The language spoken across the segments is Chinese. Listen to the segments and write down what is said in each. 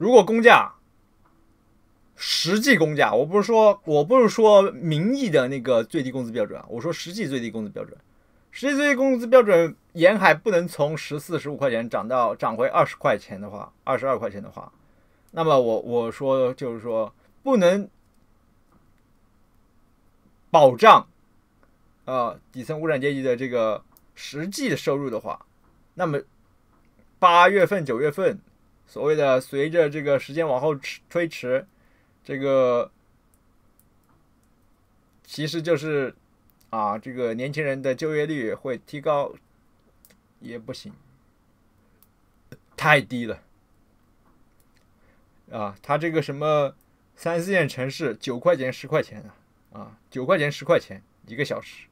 如果工价，实际工价，我不是说，我不是说名义的那个最低工资标准啊，我说实际最低工资标准，实际最低工资标准，沿海不能从十四十五块钱涨到涨回二十块钱的话，二十二块钱的话，那么我我说就是说不能保障，啊，底层无产阶级的这个实际的收入的话，那么八月份九月份。所谓的随着这个时间往后推推迟，这个其实就是啊，这个年轻人的就业率会提高也不行，太低了啊！他这个什么三四线城市九块钱十块钱啊啊，九块钱十块钱一个小时，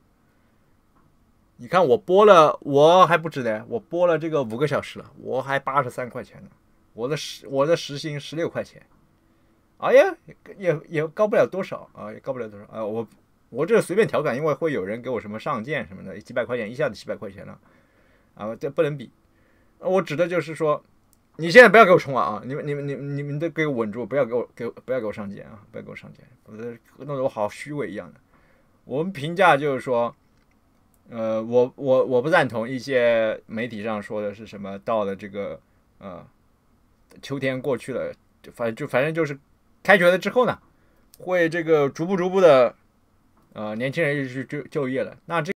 你看我播了我还不止呢，我播了这个五个小时了，我还八十三块钱呢。我的实我的实薪十六块钱，哎呀，也也高不了多少啊，也高不了多少啊。我我这随便调侃，因为会有人给我什么上件什么的，几百块钱一下子，几百块钱了，啊，这不能比。我指的就是说，你现在不要给我冲啊啊！你们你们你你们都给我稳住，不要给我给我不要给我上件啊，不要给我上件，弄得我好虚伪一样的。我们评价就是说，呃，我我我不赞同一些媒体上说的是什么到了这个呃。秋天过去了，就反就反正就是开学了之后呢，会这个逐步逐步的，呃，年轻人就就就业了，那这。